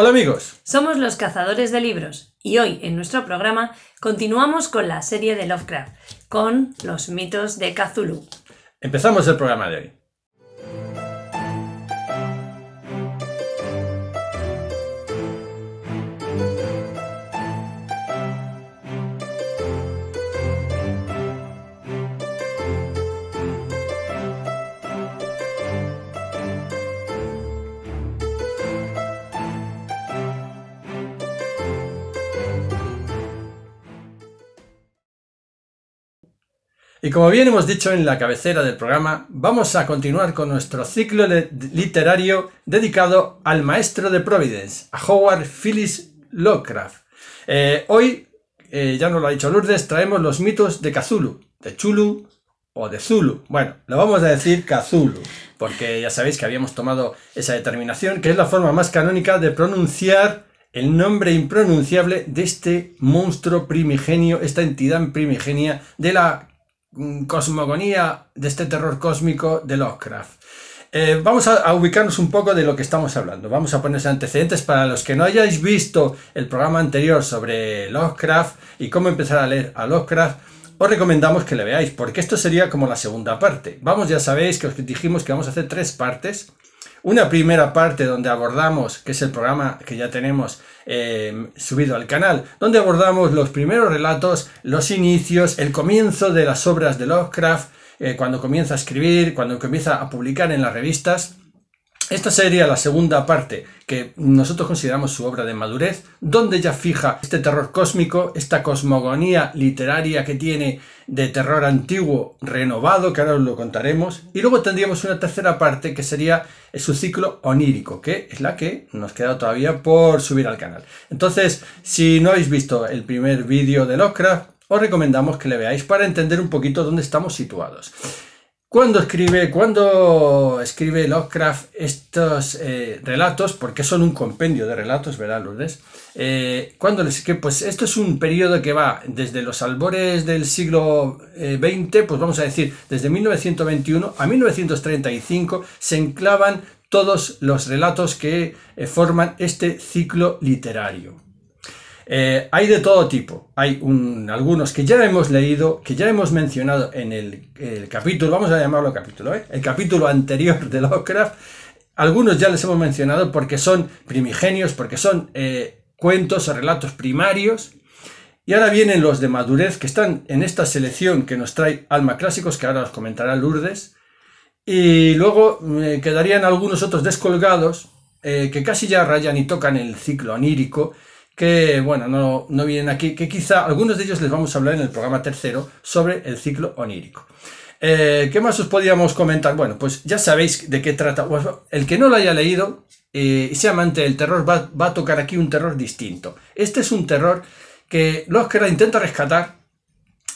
Hola amigos. Somos los cazadores de libros y hoy en nuestro programa continuamos con la serie de Lovecraft, con los mitos de Cthulhu. Empezamos el programa de hoy. Y como bien hemos dicho en la cabecera del programa, vamos a continuar con nuestro ciclo literario dedicado al maestro de Providence, a Howard Phyllis Lovecraft. Eh, hoy, eh, ya nos lo ha dicho Lourdes, traemos los mitos de Cthulhu, de Chulu o de Zulu. Bueno, lo vamos a decir Cthulhu, porque ya sabéis que habíamos tomado esa determinación, que es la forma más canónica de pronunciar el nombre impronunciable de este monstruo primigenio, esta entidad primigenia de la Mm, cosmogonía de este terror cósmico de Lovecraft. Eh, vamos a, ubicarnos un poco de lo que estamos hablando. Vamos a ponerse antecedentes para los que no hayáis visto el programa anterior sobre Lovecraft y cómo empezar a leer a Lovecraft. Os recomendamos que le veáis, porque esto sería como la segunda parte. Vamos, ya sabéis que os dijimos que vamos a hacer tres partes una primera parte donde abordamos, que es el programa que ya tenemos em, subido al canal, donde abordamos los primeros relatos, los inicios, el comienzo de las obras de Lovecraft, eh, cuando comienza a escribir, cuando comienza a publicar en las revistas. Esta sería la segunda parte que nosotros consideramos su obra de madurez, donde ya fija este terror cósmico, esta cosmogonía literaria que tiene de terror antiguo renovado, que ahora os lo contaremos, y luego tendríamos una tercera parte que sería su ciclo onírico, que es la que nos queda todavía por subir al canal. Entonces, si no habéis visto el primer vídeo de Lovecraft, os recomendamos que le veáis para entender un poquito dónde estamos situados. ¿Cuándo escribe, cuando escribe Lovecraft estos eh, relatos? Porque son un compendio de relatos, ¿verdad, Lourdes? Eh, ¿Cuándo les escribe? Pues esto es un periodo que va desde los albores del siglo XX, eh, pues vamos a decir, desde 1921 a 1935 se enclavan todos los relatos que eh, forman este ciclo literario. Eh, hay de todo tipo. Hay algunos que ya hemos leído, que ya hemos mencionado en el, capítulo, vamos a llamarlo capítulo, ¿eh? el capítulo anterior de Lovecraft. Algunos ya les hemos mencionado porque son primigenios, porque son eh, cuentos o relatos primarios. Y ahora vienen los de madurez que están en esta selección que nos trae Alma Clásicos, que ahora os comentará Lourdes. Y luego quedarían algunos otros descolgados que casi ya rayan y tocan el ciclo anírico, que, bueno, no, vienen aquí, que quizá algunos de ellos les vamos a hablar en el programa tercero sobre el ciclo onírico. Eh, ¿Qué más os podíamos comentar? Bueno, pues ya sabéis de qué trata. El que no lo haya leído eh, y sea amante del terror va, a tocar aquí un terror distinto. Este es un terror que los que la intenta rescatar.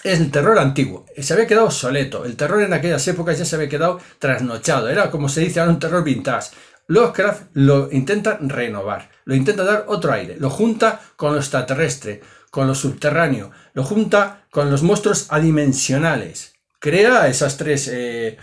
Es el terror antiguo. Se había quedado obsoleto. El terror en aquellas épocas ya se había quedado trasnochado. Era como se dice era un terror vintage. Lovecraft lo intenta renovar, lo intenta dar otro aire, lo junta con lo extraterrestre, con lo subterráneo, lo junta con los monstruos adimensionales. Crea esas tres... Eh,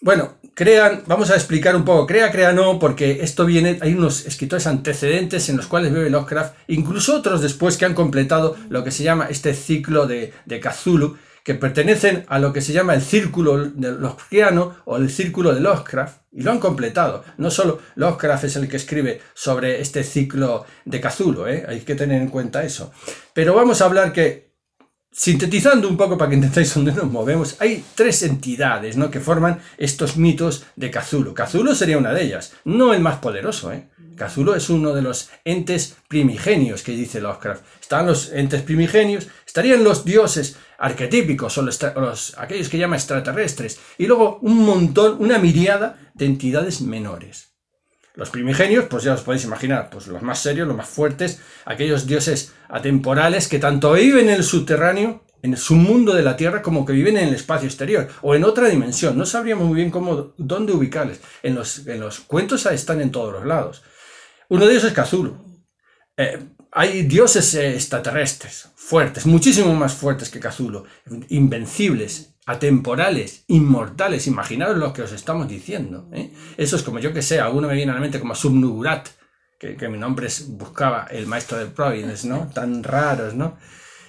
bueno, crean, vamos a explicar un poco, crea, crea, no, porque esto viene, hay unos escritores antecedentes en los cuales vive Lovecraft, incluso otros después que han completado lo que se llama este ciclo de, de Cthulhu, que pertenecen a lo que se llama el círculo de Lovecraftiano o el círculo de Lovecraft, y lo han completado. No solo Lovecraft es el que escribe sobre este ciclo de Cazulo, ¿eh? hay que tener en cuenta eso. Pero vamos a hablar que sintetizando un poco para que entendáis dónde nos movemos, hay tres entidades ¿no? que forman estos mitos de Cazulo. Cazulo sería una de ellas, no el más poderoso. ¿eh? Cazulo es uno de los entes primigenios que dice Lovecraft. Están los entes primigenios, estarían los dioses arquetípicos, son los, aquellos que llama extraterrestres, y luego un montón, una miriada de entidades menores. Los primigenios, pues ya os podéis imaginar, pues los más serios, los más fuertes, aquellos dioses atemporales que tanto viven en el subterráneo, en su mundo de la Tierra, como que viven en el espacio exterior o en otra dimensión. No sabríamos muy bien cómo, dónde ubicarles. En los, en los cuentos están en todos los lados. Uno de ellos es Cthulhu. Eh, hay dioses eh, extraterrestres, fuertes, muchísimo más fuertes que Cazulo, invencibles, atemporales, inmortales. imaginaos lo que os estamos diciendo. Esos, ¿eh? Eso es como yo que sé, alguno me viene a la mente como Subnugurat, que, que mi nombre es, buscaba el maestro del Providence, ¿no? Tan raros, ¿no?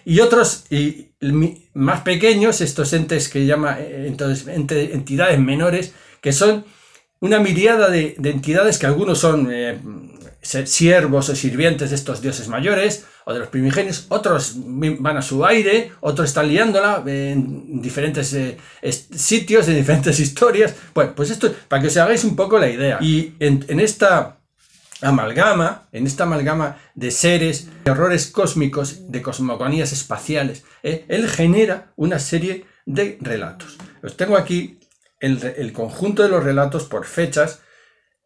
Y otros y, más pequeños, estos entes que llama eh, entonces, entidades menores, que son una miriada de, entidades que algunos son siervos o sirvientes de estos dioses mayores o de los primigenios, otros van a su aire, otros están liándola en diferentes eh, sitios, en diferentes historias. bueno pues esto, para que os hagáis un poco la idea. Y en, esta amalgama, en esta amalgama de seres, de horrores cósmicos, de cosmogonías espaciales, eh, él genera una serie de relatos. Os tengo aquí el, conjunto de los relatos por fechas.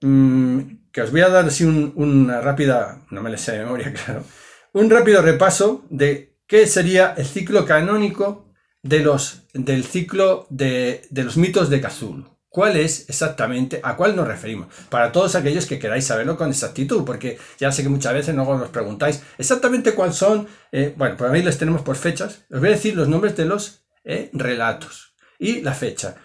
Mm, que os voy a dar así un, una rápida, no me les sé de memoria, claro, un rápido repaso de qué sería el ciclo canónico de los, del ciclo de, los mitos de Cazul. ¿Cuál es exactamente? ¿A cuál nos referimos? Para todos aquellos que queráis saberlo con exactitud, porque ya sé que muchas veces no nos preguntáis exactamente cuáles son. Eh, bueno, pues ahí les tenemos por fechas. Os voy a decir los nombres de los eh, relatos y la fecha.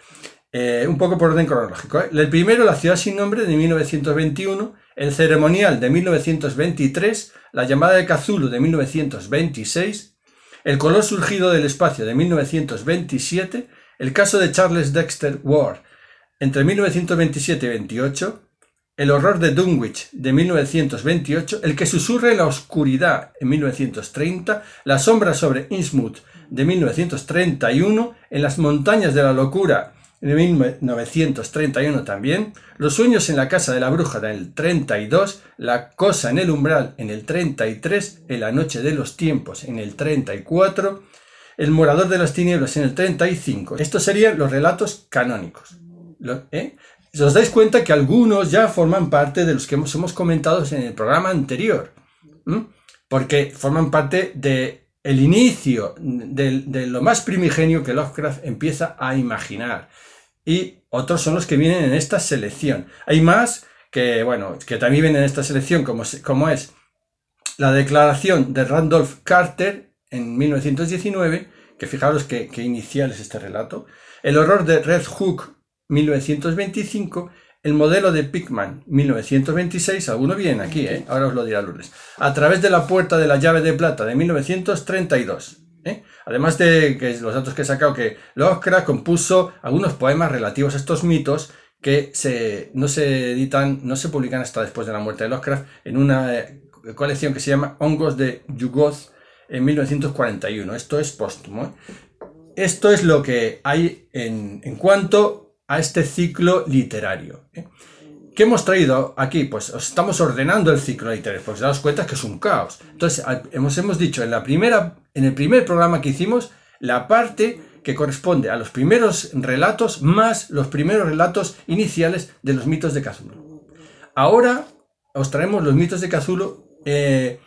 Eh, un poco por orden cronológico. ¿eh? El primero, La ciudad sin nombre de 1921, El ceremonial de 1923, La llamada de Cazulu de 1926, El color surgido del espacio de 1927, El caso de Charles Dexter Ward entre 1927 y 28, El horror de Dunwich de 1928, El que susurre en la oscuridad en 1930, La sombra sobre Innsmouth de 1931, En las montañas de la locura en 1931 también, Los sueños en la casa de la bruja en el 32, La cosa en el umbral en el 33, En la noche de los tiempos en el 34, El morador de las tinieblas en el 35. Estos serían los relatos canónicos. ¿Eh? os dais cuenta que algunos ya forman parte de los que hemos, comentado en el programa anterior, porque forman parte de el inicio de lo más primigenio que Lovecraft empieza a imaginar y otros son los que vienen en esta selección. Hay más que, bueno, que también vienen en esta selección, como, como es la declaración de Randolph Carter en 1919, que fijaros que, inicial es este relato, el horror de Red Hook 1925, el modelo de Pickman, 1926, alguno vienen aquí, ¿eh? ahora os lo dirá Lourdes. A través de la puerta de la llave de plata de 1932. ¿Eh? Además de que los datos que he sacado, que Lovecraft compuso algunos poemas relativos a estos mitos que no se editan, no se publican hasta después de la muerte de Lovecraft en una eh, colección que se llama Hongos de Yugoth en 1941. Esto es póstumo. ¿eh? Esto es lo que hay en, cuanto a este ciclo literario. ¿Qué hemos traído aquí? Pues estamos ordenando el ciclo de interés, pues daos cuenta que es un caos. Entonces, hemos, hemos dicho en, la primera, en el primer programa que hicimos, la parte que corresponde a los primeros relatos más los primeros relatos iniciales de los mitos de Cazulo. Ahora os traemos los mitos de Cazulo eh,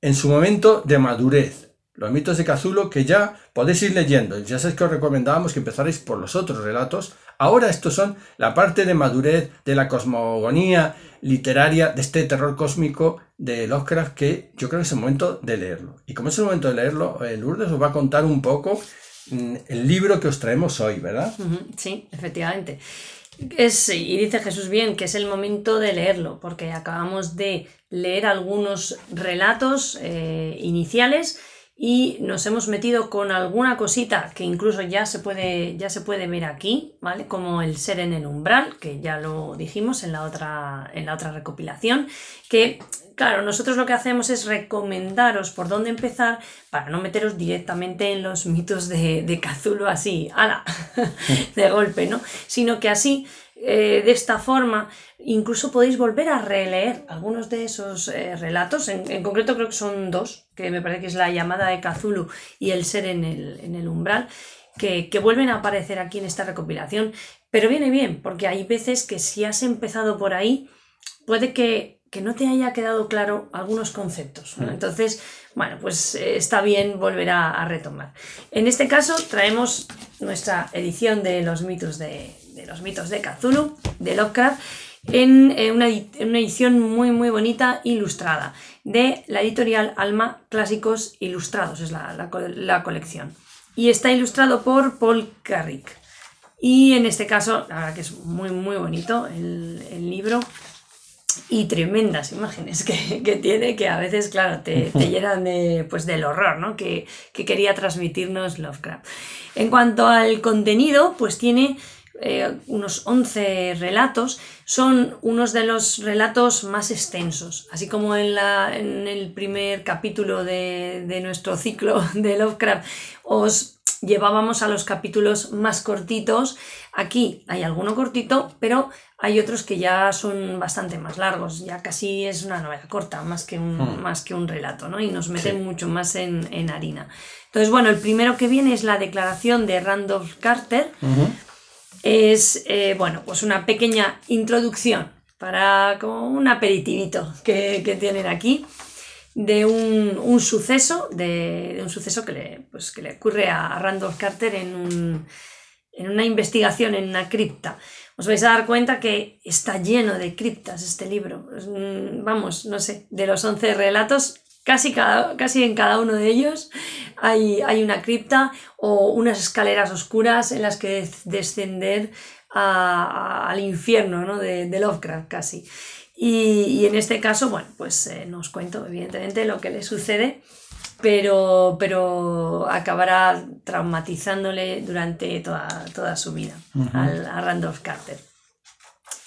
en su momento de madurez, los mitos de Cazulo que ya podéis ir leyendo. Ya sabéis que os recomendábamos que empezarais por los otros relatos. Ahora estos son la parte de madurez de la cosmogonía literaria de este terror cósmico de Lovecraft que yo creo que es el momento de leerlo. Y como es el momento de leerlo, eh, Lourdes os va a contar un poco mm, el libro que os traemos hoy, ¿verdad? Sí, efectivamente. Es, y dice Jesús bien que es el momento de leerlo, porque acabamos de leer algunos relatos eh, iniciales y nos hemos metido con alguna cosita que incluso ya se puede, ya se puede ver aquí, ¿vale? Como el ser en el umbral, que ya lo dijimos en la otra, en la otra recopilación, que claro, nosotros lo que hacemos es recomendaros por dónde empezar para no meteros directamente en los mitos de, de Cazulo así, ala, de golpe, ¿no? Sino que así eh, de esta forma. Incluso podéis volver a releer algunos de esos eh, relatos. En, concreto creo que son dos, que me parece que es la llamada de Cthulhu y el ser en el, en el umbral, que, vuelven a aparecer aquí en esta recopilación. Pero viene bien, porque hay veces que si has empezado por ahí, puede que, no te haya quedado claro algunos conceptos. Mm. Entonces, bueno, pues eh, está bien volver a retomar. En este caso traemos nuestra edición de los mitos de, de los mitos de Cthulhu, de Lovecraft, eh, en una, edición muy muy bonita ilustrada de la editorial Alma Clásicos Ilustrados, es la, colección. Y está ilustrado por Paul Carrick. Y en este caso, la verdad que es muy muy bonito el, libro y tremendas imágenes que, tiene, que a veces, claro, te, llenan pues, del horror ¿no? que, que, quería transmitirnos Lovecraft. En cuanto al contenido, pues tiene eh, unos 11 relatos, son unos de los relatos más extensos. Así como en, la, en el primer capítulo de, nuestro ciclo de Lovecraft os llevábamos a los capítulos más cortitos. Aquí hay alguno cortito, pero hay otros que ya son bastante más largos. Ya casi es una novela corta, más que un, hmm. más que un relato, ¿no? Y nos meten mucho más en, harina. Entonces, bueno, el primero que viene es la declaración de Randolph Carter es eh, bueno, pues una pequeña introducción para como un aperitivito que, tienen aquí de un, suceso, de, un suceso pues que le, ocurre a, Randolph Carter en, en una investigación en una cripta. Os vais a dar cuenta que está lleno de criptas este libro. Vamos, no sé, de los 11 relatos, Casi, cada, casi en cada uno de ellos hay, hay una cripta o unas escaleras oscuras en las que descender al infierno de, Lovecraft casi. Y, en este caso, bueno, pues eh, nos cuento evidentemente lo que le sucede, pero, pero acabará traumatizándole durante toda, toda su vida a Randolph Carter.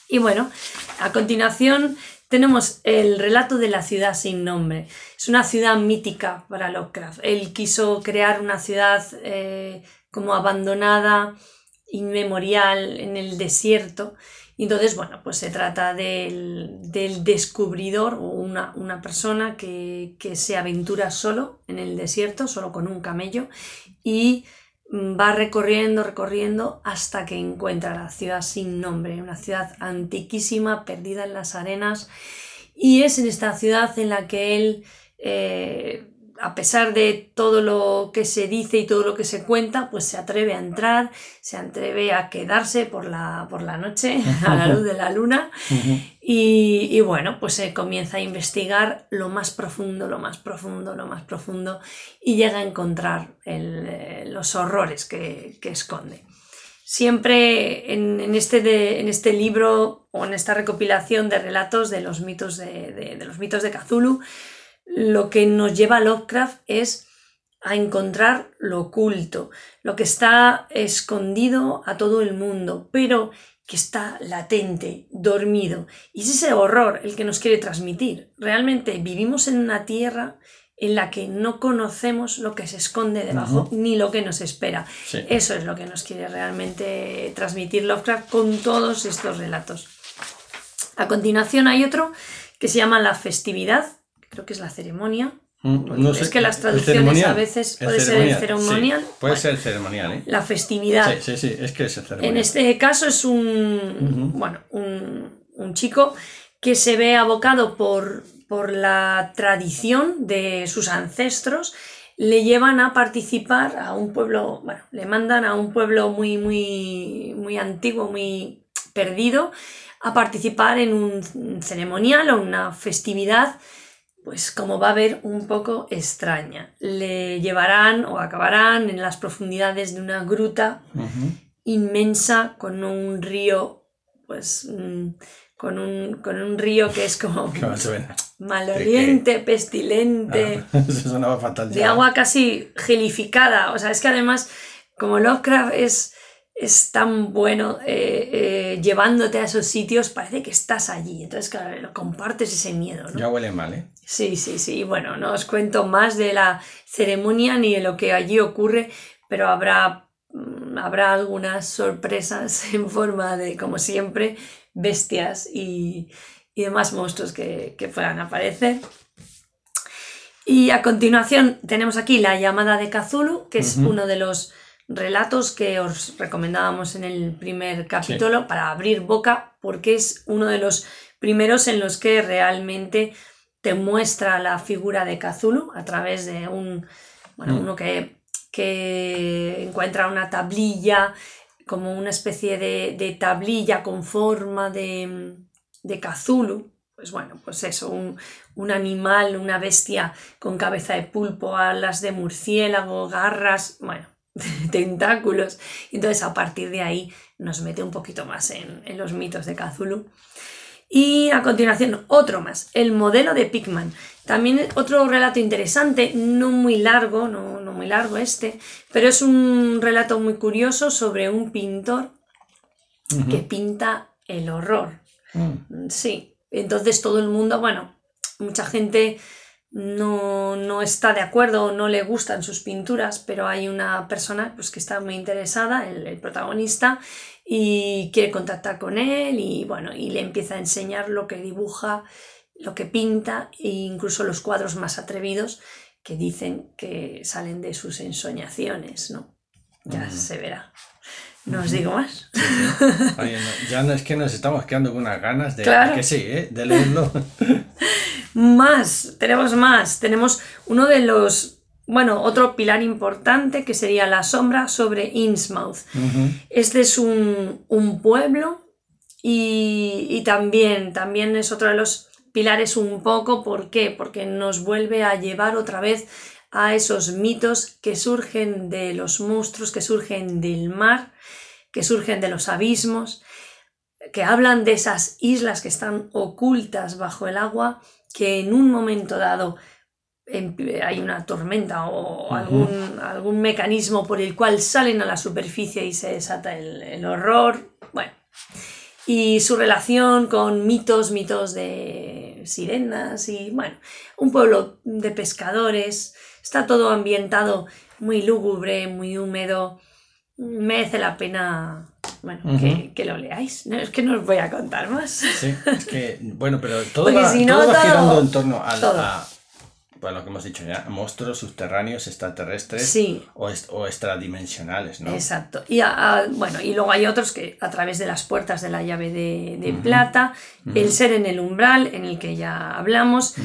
Y bueno, a continuación tenemos el relato de la ciudad sin nombre. Es una ciudad mítica para Lovecraft. Él quiso crear una ciudad eh, como abandonada, inmemorial, en el desierto. Y entonces, bueno, pues se trata del, descubridor o una, persona que, que se aventura solo en el desierto, solo con un camello, y Mm, va recorriendo, recorriendo hasta que encuentra la ciudad sin nombre, una ciudad antiquísima, perdida en las arenas, y es en esta ciudad en la que él eh, a pesar de todo lo que se dice y todo lo que se cuenta, pues se atreve a entrar, se atreve a quedarse por la, noche a la luz de la luna y, bueno, pues se comienza a investigar lo más profundo, lo más profundo, lo más profundo y llega a encontrar eh, los horrores que, esconde. Siempre este en, este libro o en esta recopilación de relatos de los mitos de, de, de los mitos de Cthulhu, lo que nos lleva a Lovecraft es a encontrar lo oculto, lo que está escondido a todo el mundo, pero que está latente, dormido. Y es ese horror el que nos quiere transmitir. Realmente vivimos en una tierra en la que no conocemos lo que se esconde debajo ni lo que nos espera. Eso es lo que nos quiere realmente transmitir Lovecraft con todos estos relatos. A continuación hay otro que se llama La festividad, creo que es la ceremonia. Mm, es que las traducciones a veces puede ser el ceremonial. puede ser ceremonial, ¿eh? La festividad. Sí, sí, sí, es que es ceremonial. En este caso es un, bueno, un, un chico que se ve abocado por, por la tradición de sus ancestros le llevan a participar a un pueblo, bueno, le mandan a un pueblo muy, muy, muy antiguo, muy perdido, a participar en un ceremonial o una festividad pues como va a ver, un poco extraña. Le llevarán o acabarán en las profundidades de una gruta inmensa con un río, pues mm, con un, río que es como maloliente, pestilente, ah, fatal, de agua casi gelificada. O sea, es que además, como Lovecraft es es tan bueno eh, eh, llevándote a esos sitios, parece que estás allí. Entonces, claro, compartes ese miedo. ¿no? Ya huele mal, ¿eh? Sí, sí, sí. Bueno, no os cuento más de la ceremonia ni de lo que allí ocurre, pero habrá, mm, habrá algunas sorpresas en forma de, como siempre, bestias y, demás monstruos que, que puedan aparecer. Y a continuación tenemos aquí la llamada de Kazulu, que es uno de los relatos que os recomendábamos en el primer capítulo para abrir boca, porque es uno de los primeros en los que realmente te muestra la figura de Cthulhu a través de un, bueno, mm. uno que, que, encuentra una tablilla, como una especie de, tablilla con forma de, de Cthulhu, pues bueno, pues eso, un, un, animal, una bestia con cabeza de pulpo, alas de murciélago, garras, bueno, tentáculos. Entonces a partir de ahí nos mete un poquito más en, los mitos de Cthulhu. Y a continuación otro más, el modelo de pikman También otro relato interesante, no muy largo, no, muy largo este, pero es un relato muy curioso sobre un pintor que pinta el horror. Mm. Sí, entonces todo el mundo, bueno, mucha gente no, no está de acuerdo no le gustan sus pinturas, pero hay una persona pues, que está muy interesada, el, el protagonista, y quiere contactar con él y bueno, y le empieza a enseñar lo que dibuja, lo que pinta e incluso los cuadros más atrevidos que dicen que salen de sus ensoñaciones, ¿no? Ya se verá. No os digo más. ya no es que nos estamos quedando con unas ganas de, que sí, ¿eh? de leerlo. Más, tenemos más. Tenemos uno de los, bueno, otro pilar importante que sería la sombra sobre Innsmouth. Este es un, pueblo y, también, también es otro de los pilares un poco. ¿Por qué? Porque nos vuelve a llevar otra vez a esos mitos que surgen de los monstruos, que surgen del mar, que surgen de los abismos, que hablan de esas islas que están ocultas bajo el agua que en un momento dado hay una tormenta o algún, mecanismo por el cual salen a la superficie y se desata el, el horror. Bueno, y su relación con mitos, mitos de sirenas y, bueno, un pueblo de pescadores. Está todo ambientado muy lúgubre, muy húmedo. Merece la pena bueno, que, lo leáis. No, es que no os voy a contar más. Sí, es que, bueno, pero todo, va, girando en torno a, lo que hemos dicho ya, monstruos subterráneos, extraterrestres o, extradimensionales, ¿no? Exacto. Y, bueno, y luego hay otros que a través de las puertas de la llave de, plata, el ser en el umbral, en el que ya hablamos.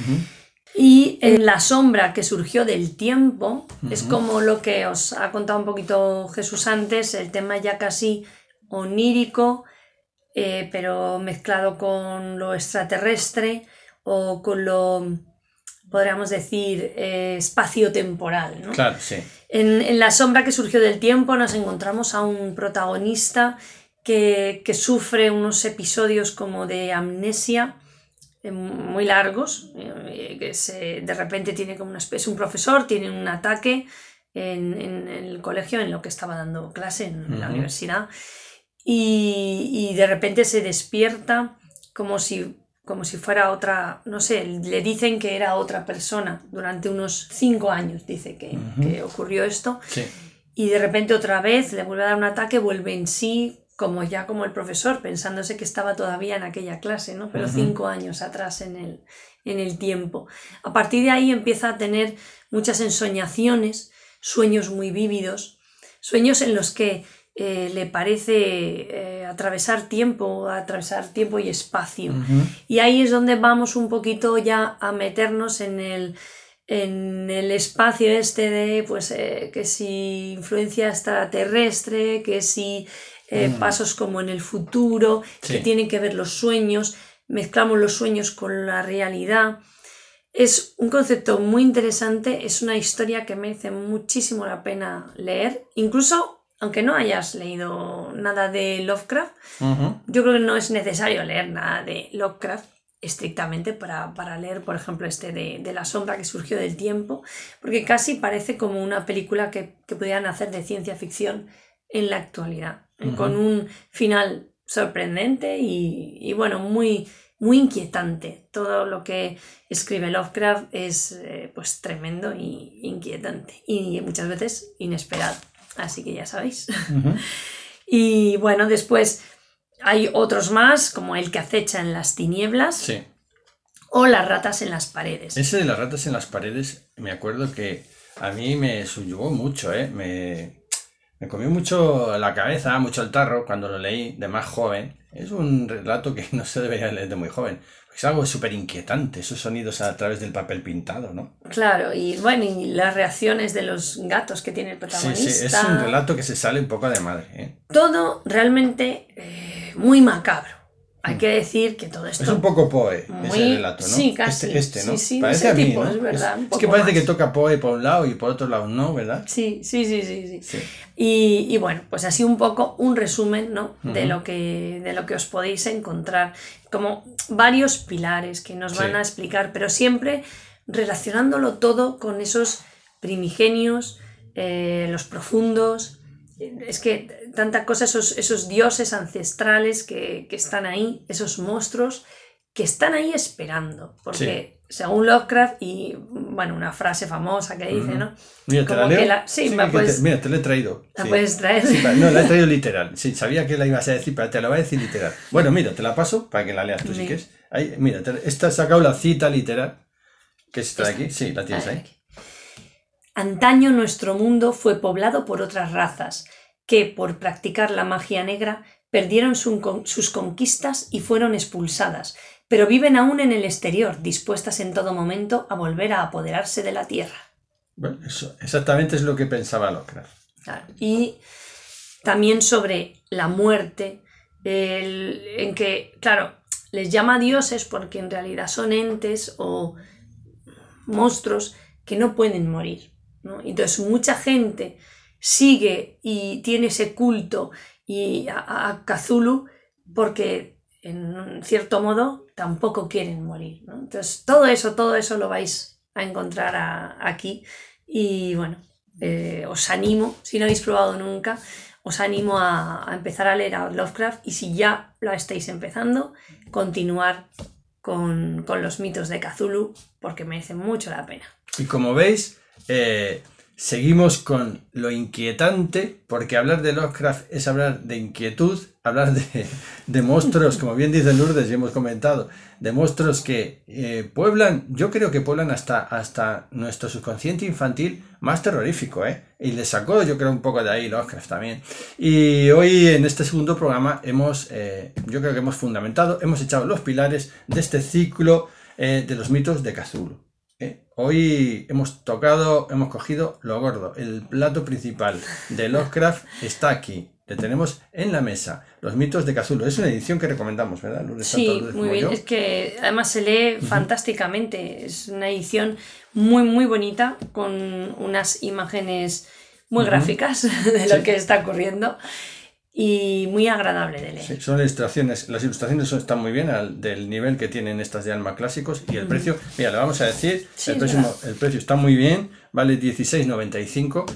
Y en la sombra que surgió del tiempo, es como lo que os ha contado un poquito Jesús antes, el tema ya casi onírico, eh, pero mezclado con lo extraterrestre o con lo, podríamos decir, eh, espacio-temporal. Claro, sí. En, la sombra que surgió del tiempo nos encontramos a un protagonista que, sufre unos episodios como de amnesia eh, muy largos, que de repente tiene como una especie, un profesor tiene un ataque en, el colegio en lo que estaba dando clase en la universidad y, de repente se despierta como si como si fuera otra, no sé, le dicen que era otra persona durante unos cinco años, dice que, ocurrió esto, y de repente otra vez le vuelve a dar un ataque, vuelve en sí, como ya como el profesor, pensándose que estaba todavía en aquella clase, ¿no? pero cinco años atrás en el, en el tiempo. A partir de ahí empieza a tener muchas ensoñaciones, sueños muy vívidos, sueños en los que eh, le parece eh, atravesar tiempo, atravesar tiempo y espacio. Y ahí es donde vamos un poquito ya a meternos en el, en el espacio este de, pues, eh, que si influencia extraterrestre, que si mm. pasos como en el futuro, que tienen que ver los sueños, mezclamos los sueños con la realidad. Es un concepto muy interesante, es una historia que merece muchísimo la pena leer, incluso aunque no hayas leído nada de Lovecraft, yo creo que no es necesario leer nada de Lovecraft estrictamente para, leer, por ejemplo, este de, la sombra que surgió del tiempo, porque casi parece como una película que, que pudieran hacer de ciencia ficción en la actualidad, con un final sorprendente y, bueno, muy muy inquietante. Todo lo que escribe Lovecraft es eh, pues tremendo y inquietante y muchas veces inesperado. Así que ya sabéis. y bueno, después hay otros más, como el que acecha en las tinieblas. Sí. O las ratas en las paredes. Ese de las ratas en las paredes, me acuerdo que a mí me subyugó mucho, ¿eh? Me, me comió mucho la cabeza, mucho el tarro cuando lo leí de más joven. Es un relato que no se debería leer de muy joven. Es algo súper inquietante, esos sonidos a través del papel pintado, ¿no? Claro, y bueno, y las reacciones de los gatos que tiene el protagonista. Sí, sí, es un relato que se sale un poco de madre. ¿eh? Todo realmente eh, muy macabro. Hay que decir que todo esto. Es un poco Poe ese relato, ¿no? Sí, casi. Este, este ¿no? Sí, sí, parece a mí, es verdad. Es, que parece que toca Poe por un lado y por otro lado no, ¿verdad? Sí, sí, sí, sí. Y, bueno, pues así un poco un resumen, ¿no? de, lo que, de lo que os podéis encontrar. Como varios pilares que nos van a explicar, pero siempre relacionándolo todo con esos primigenios, eh, los profundos. Es que tanta cosa, esos, esos dioses ancestrales que, que, están ahí, esos monstruos que están ahí esperando. Porque según Lovecraft, y bueno, una frase famosa que dice, ¿no? Mira, te la leo. Sí, sí, Mira, te la he traído. La puedes traer. Sí, no, la he traído literal. Sí, sabía que la ibas a decir, pero te la voy a decir literal. Bueno, mira, te la paso para que la leas tú si quieres. Ahí, mira, te... esta ha sacado la cita literal. que está aquí? Sí, la tienes ahí. Antaño nuestro mundo fue poblado por otras razas que, por practicar la magia negra, perdieron sus conquistas y fueron expulsadas, pero viven aún en el exterior, dispuestas en todo momento a volver a apoderarse de la tierra. Bueno, eso exactamente es lo que pensaba Locra. Y también sobre la muerte, en que, claro, les llama dioses porque en realidad son entes o monstruos que no pueden morir. Entonces, mucha gente sigue y tiene ese culto y a, a Cthulhu porque en cierto modo tampoco quieren morir. Entonces todo eso, todo eso lo vais a encontrar aquí y bueno, eh, os animo, si no habéis probado nunca, os animo a, empezar a leer a Lovecraft y si ya lo estáis empezando, continuar con, con los mitos de Cthulhu porque merecen mucho la pena. Y como veis, eh, Seguimos con lo inquietante, porque hablar de Lovecraft es hablar de inquietud, hablar de, monstruos, como bien dice Lourdes y hemos comentado, de monstruos que eh, pueblan, yo creo que pueblan hasta, hasta nuestro subconsciente infantil más terrorífico, ¿eh? Y le sacó yo creo un poco de ahí Lovecraft también. Y hoy en este segundo programa hemos, eh, yo creo que hemos fundamentado, hemos echado los pilares de este ciclo eh, de los mitos de Cthulhu. Hoy hemos tocado, hemos cogido lo gordo. El plato principal de Lovecraft está aquí. Le tenemos en la mesa. Los mitos de Cazulo, Es una edición que recomendamos, ¿verdad? Lourdes, sí, muy bien. Es que además se lee fantásticamente. Es una edición muy, muy bonita con unas imágenes muy gráficas de lo que está ocurriendo y muy agradable de leer. son ilustraciones, las ilustraciones están muy bien del nivel que tienen estas de Alma Clásicos y el precio, mira, le vamos a decir, el, precio está muy bien, vale 16,95.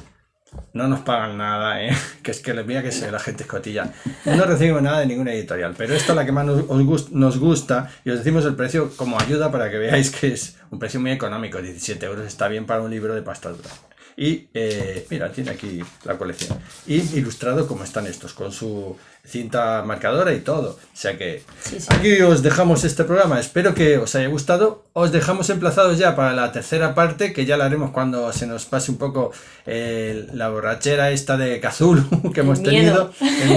No nos pagan nada, ¿eh? que es que les voy que la gente escotilla. No recibimos nada de ninguna editorial, pero esta es la que más nos, nos gusta y os decimos el precio como ayuda para que veáis que es un precio muy económico. 17 euros está bien para un libro de pasta dura. Y eh, mira, tiene aquí la colección. Y ilustrado como están estos, con su cinta marcadora y todo. O sea que aquí os dejamos este programa. Espero que os haya gustado. Os dejamos emplazados ya para la tercera parte, que ya la haremos cuando se nos pase un poco eh, la borrachera esta de Cazul que hemos tenido.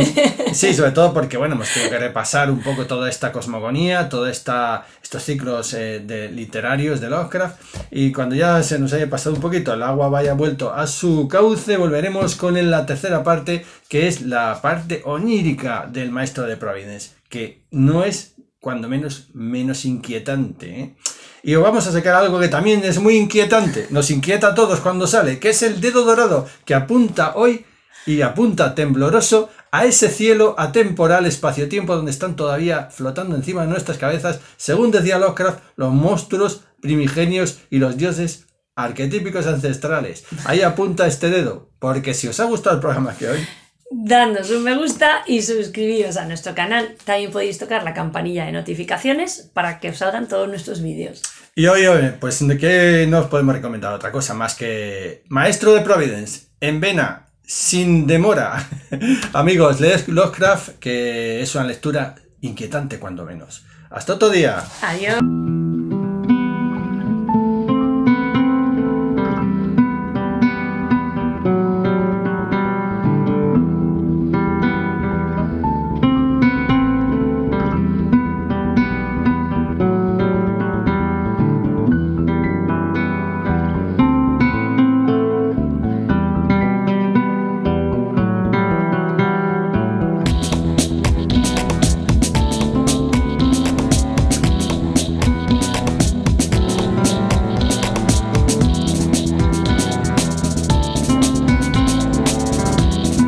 sí, sobre todo porque bueno, hemos tenido que repasar un poco toda esta cosmogonía, todos estos ciclos eh, de literarios de Lovecraft. Y cuando ya se nos haya pasado un poquito, el agua vaya vuelto a su cauce, volveremos con la tercera parte, que es la parte onírica del maestro de Providence, que no es cuando menos menos inquietante. ¿eh? Y os vamos a sacar algo que también es muy inquietante, nos inquieta a todos cuando sale, que es el dedo dorado que apunta hoy y apunta tembloroso a ese cielo atemporal espacio-tiempo donde están todavía flotando encima de nuestras cabezas, según decía Lovecraft, los monstruos primigenios y los dioses arquetípicos ancestrales. Ahí apunta este dedo, porque si os ha gustado el programa que hoy... Danos un me gusta y suscribiros a nuestro canal. También podéis tocar la campanilla de notificaciones para que os salgan todos nuestros vídeos. Y hoy, hoy pues de qué nos podemos recomendar otra cosa más que Maestro de Providence, en Vena, sin demora. Amigos, leed Lovecraft, que es una lectura inquietante cuando menos. Hasta otro día. Adiós.